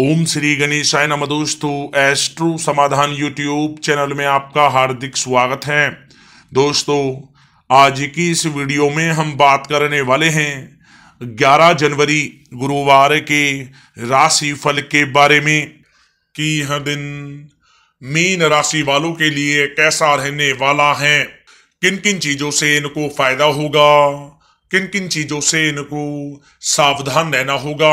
ओम श्री गणेशाय नम दोस्तों एस्ट्रो समाधान यूट्यूब चैनल में आपका हार्दिक स्वागत है दोस्तों आज की इस वीडियो में हम बात करने वाले हैं 11 जनवरी गुरुवार के राशि फल के बारे में कि यह दिन मीन राशि वालों के लिए कैसा रहने वाला है किन किन चीज़ों से इनको फायदा होगा किन किन चीज़ों से इनको सावधान रहना होगा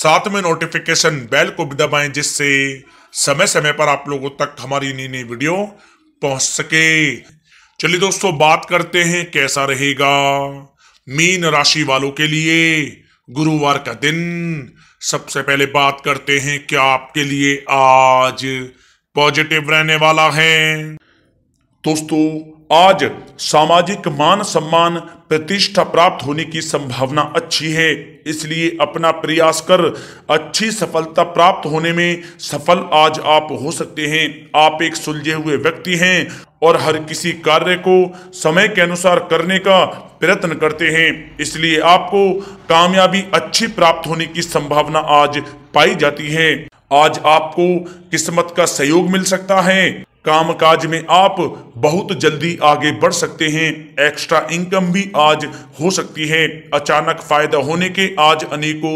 साथ में नोटिफिकेशन बेल को भी दबाएं जिससे समय समय पर आप लोगों तक हमारी नई नई वीडियो पहुंच सके चलिए दोस्तों बात करते हैं कैसा रहेगा मीन राशि वालों के लिए गुरुवार का दिन सबसे पहले बात करते हैं क्या आपके लिए आज पॉजिटिव रहने वाला है दोस्तों आज सामाजिक मान सम्मान प्रतिष्ठा प्राप्त होने की संभावना अच्छी है इसलिए अपना प्रयास कर अच्छी सफलता प्राप्त होने में सफल आज आप हो सकते हैं आप एक सुलझे हुए व्यक्ति हैं और हर किसी कार्य को समय के अनुसार करने का प्रयत्न करते हैं इसलिए आपको कामयाबी अच्छी प्राप्त होने की संभावना आज पाई जाती है आज आपको किस्मत का सहयोग मिल सकता है कामकाज में आप बहुत जल्दी आगे बढ़ सकते हैं एक्स्ट्रा इनकम भी आज हो सकती है अचानक फायदा होने के आज अनेकों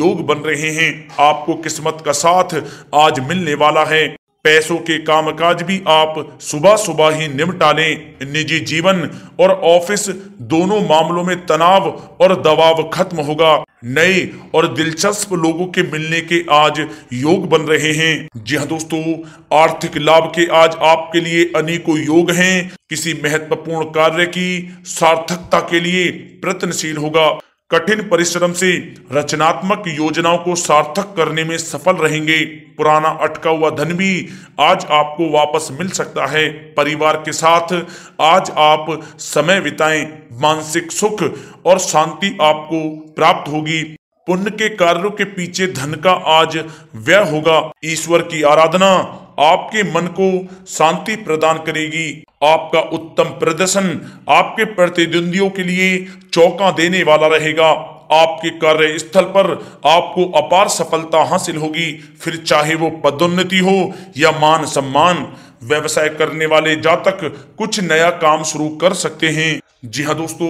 योग बन रहे हैं आपको किस्मत का साथ आज मिलने वाला है पैसों के कामकाज भी आप सुबह सुबह ही निपटा लें निजी जीवन और ऑफिस दोनों मामलों में तनाव और दबाव खत्म होगा नए और दिलचस्प लोगों के मिलने के आज योग बन रहे हैं जी हाँ दोस्तों आर्थिक लाभ के आज आपके लिए अनेकों योग हैं किसी महत्वपूर्ण कार्य की सार्थकता के लिए प्रयत्नशील होगा कठिन परिश्रम से रचनात्मक योजनाओं को सार्थक करने में सफल रहेंगे पुराना अटका हुआ धन भी आज आपको वापस मिल सकता है परिवार के साथ आज आप समय बिताएं मानसिक सुख और शांति आपको प्राप्त होगी पुण्य के कार्यों के पीछे धन का आज व्यय होगा ईश्वर की आराधना आपके मन को शांति प्रदान करेगी आपका उत्तम प्रदर्शन आपके प्रतिद्वंदियों के लिए चौका देने वाला रहेगा आपके कार्य स्थल पर आपको अपार सफलता हासिल होगी फिर चाहे वो पदोन्नति हो या मान सम्मान व्यवसाय करने वाले जातक कुछ नया काम शुरू कर सकते हैं जी हाँ दोस्तों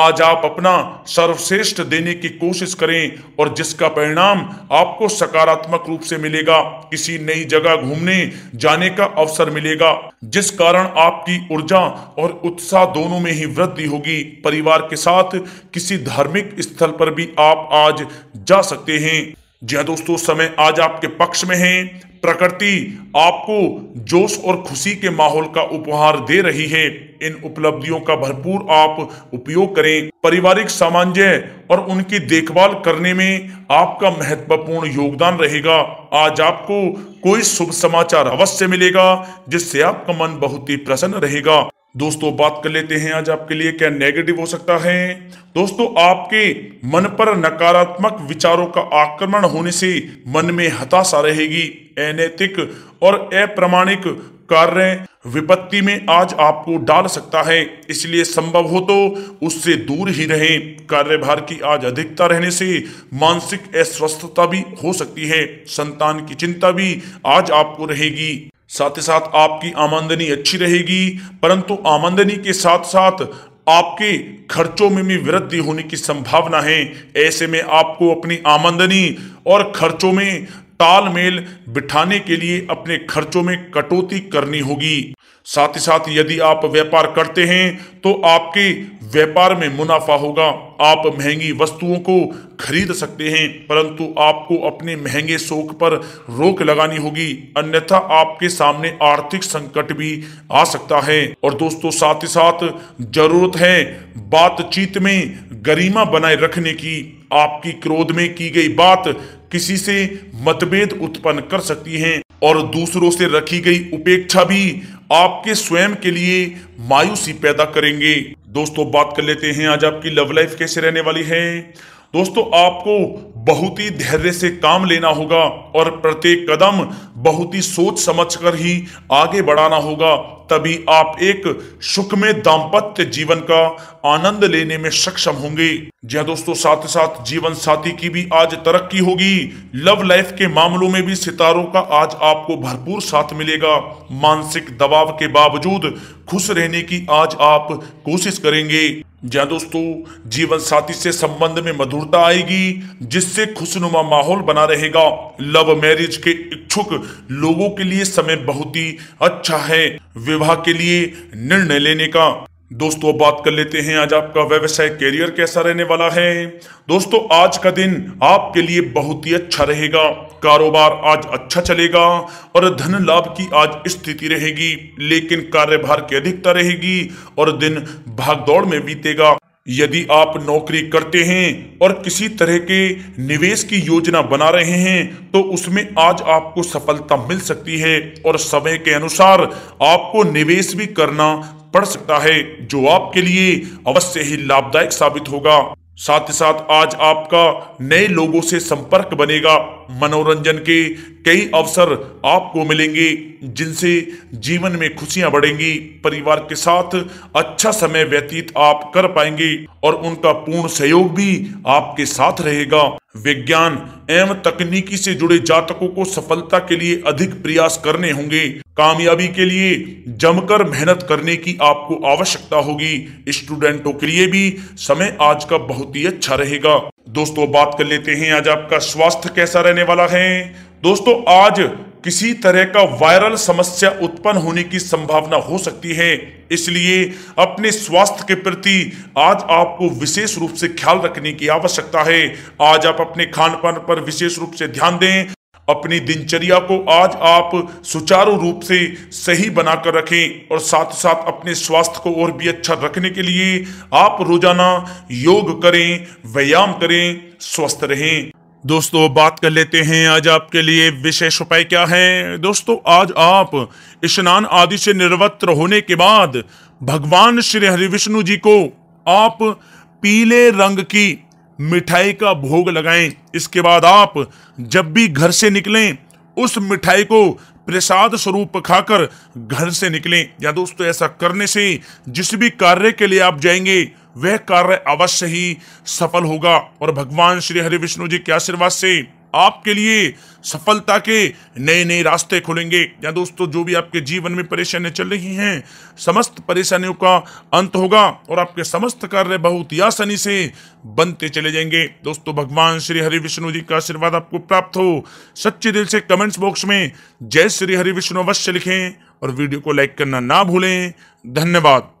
आज आप अपना सर्वश्रेष्ठ देने की कोशिश करें और जिसका परिणाम आपको सकारात्मक रूप से मिलेगा किसी नई जगह घूमने जाने का अवसर मिलेगा जिस कारण आपकी ऊर्जा और उत्साह दोनों में ही वृद्धि होगी परिवार के साथ किसी धार्मिक स्थल पर भी आप आज जा सकते हैं जय दोस्तों समय आज आपके पक्ष में है प्रकृति आपको जोश और खुशी के माहौल का उपहार दे रही है इन उपलब्धियों का भरपूर आप उपयोग करें पारिवारिक सामंजस्य और उनकी देखभाल करने में आपका महत्वपूर्ण योगदान रहेगा आज आपको कोई शुभ समाचार अवश्य मिलेगा जिससे आपका मन बहुत ही प्रसन्न रहेगा दोस्तों बात कर लेते हैं आज आपके लिए क्या नेगेटिव हो सकता है दोस्तों आपके मन पर नकारात्मक विचारों का आक्रमण होने से मन में हताशा रहेगी अनैतिक और अप्रमाणिक कार्य विपत्ति में आज आपको डाल सकता है इसलिए संभव हो तो उससे दूर ही रहें कार्यभार की आज अधिकता रहने से मानसिक अस्वस्थता भी हो सकती है संतान की चिंता भी आज आपको रहेगी साथ ही साथ आपकी आमंदनी अच्छी रहेगी परंतु आमंदनी के साथ साथ आपके खर्चों में भी वृद्धि होने की संभावना है ऐसे में आपको अपनी आमंदनी और खर्चों में तालमेल बिठाने के लिए अपने खर्चों में कटौती करनी होगी साथ ही साथ यदि आप व्यापार करते हैं तो आपके व्यापार में मुनाफा होगा आप महंगी वस्तुओं को खरीद सकते हैं परंतु आपको अपने महंगे शौक पर रोक लगानी होगी अन्यथा आपके सामने आर्थिक संकट भी आ सकता है और दोस्तों साथ ही साथ जरूरत है बातचीत में गरिमा बनाए रखने की आपकी क्रोध में की गई बात किसी से मतभेद उत्पन्न कर सकती है और दूसरों से रखी गई उपेक्षा भी आपके स्वयं के लिए मायूसी पैदा करेंगे दोस्तों बात कर लेते हैं आज आपकी लव लाइफ कैसे रहने वाली है दोस्तों आपको बहुत ही धैर्य से काम लेना होगा और प्रत्येक कदम बहुत ही सोच समझकर ही आगे बढ़ाना होगा तभी आप एक सुख में दाम्पत्य जीवन का आनंद लेने में सक्षम होंगे यह हाँ दोस्तों साथ ही साथ जीवन साथी की भी आज तरक्की होगी लव लाइफ के मामलों में भी सितारों का आज आपको भरपूर साथ मिलेगा मानसिक दबाव के बावजूद खुश रहने की आज आप कोशिश करेंगे जहाँ दोस्तों जीवन साथी से संबंध में मधुरता आएगी जिससे खुशनुमा माहौल बना रहेगा लव मैरिज के इच्छुक लोगों के लिए समय बहुत ही अच्छा है विवाह के लिए निर्णय लेने का दोस्तों बात कर लेते हैं आज आपका व्यवसाय कैरियर कैसा रहने वाला है दोस्तों आज का दिन आपके लिए बहुत ही अच्छा रहेगा कारोबार आज अच्छा चलेगा और धन लाभ की आज स्थिति रहेगी लेकिन कार्यभार की अधिकता रहेगी और दिन भागदौड़ में बीतेगा यदि आप नौकरी करते हैं और किसी तरह के निवेश की योजना बना रहे हैं तो उसमें आज आपको सफलता मिल सकती है और समय के अनुसार आपको निवेश भी करना पड़ सकता है जो आपके लिए अवश्य ही लाभदायक साबित होगा साथ ही साथ आज आपका नए लोगों से संपर्क बनेगा मनोरंजन के कई अवसर आपको मिलेंगे जिनसे जीवन में खुशियां बढ़ेंगी परिवार के साथ अच्छा समय व्यतीत आप कर पाएंगे और उनका पूर्ण सहयोग भी आपके साथ रहेगा विज्ञान एवं तकनीकी से जुड़े जातकों को सफलता के लिए अधिक प्रयास करने होंगे कामयाबी के लिए जमकर मेहनत करने की आपको आवश्यकता होगी स्टूडेंटों के लिए भी समय आज का बहुत ही अच्छा रहेगा दोस्तों बात कर लेते हैं आज आपका स्वास्थ्य कैसा रहने वाला है दोस्तों आज किसी तरह का वायरल समस्या उत्पन्न होने की संभावना हो सकती है इसलिए अपने स्वास्थ्य के प्रति आज आपको विशेष रूप से ख्याल रखने की आवश्यकता है आज आप अपने खान पान पर विशेष रूप से ध्यान दें अपनी दिनचर्या को आज आप सुचारू रूप से सही बनाकर रखें और साथ साथ अपने स्वास्थ्य को और भी अच्छा रखने के लिए आप रोजाना योग करें व्यायाम करें स्वस्थ रहें दोस्तों बात कर लेते हैं आज आपके लिए विशेष उपाय क्या है दोस्तों आज आप स्नान आदि से निर्वत्र होने के बाद भगवान श्री हरि विष्णु जी को आप पीले रंग की मिठाई का भोग लगाएं इसके बाद आप जब भी घर से निकलें उस मिठाई को प्रसाद स्वरूप खाकर घर से निकलें या दोस्तों ऐसा करने से जिस भी कार्य के लिए आप जाएंगे वह कार्य अवश्य ही सफल होगा और भगवान श्री हरि विष्णु जी के आशीर्वाद से आपके लिए सफलता के नए नए रास्ते खुलेंगे या दोस्तों जो भी आपके जीवन में परेशानियां चल रही हैं समस्त परेशानियों का अंत होगा और आपके समस्त कार्य बहुत ही आसानी से बनते चले जाएंगे दोस्तों भगवान श्री हरि विष्णु जी का आशीर्वाद आपको प्राप्त हो सच्चे दिल से कमेंट्स बॉक्स में जय श्री हरि विष्णु अवश्य लिखें और वीडियो को लाइक करना ना भूलें धन्यवाद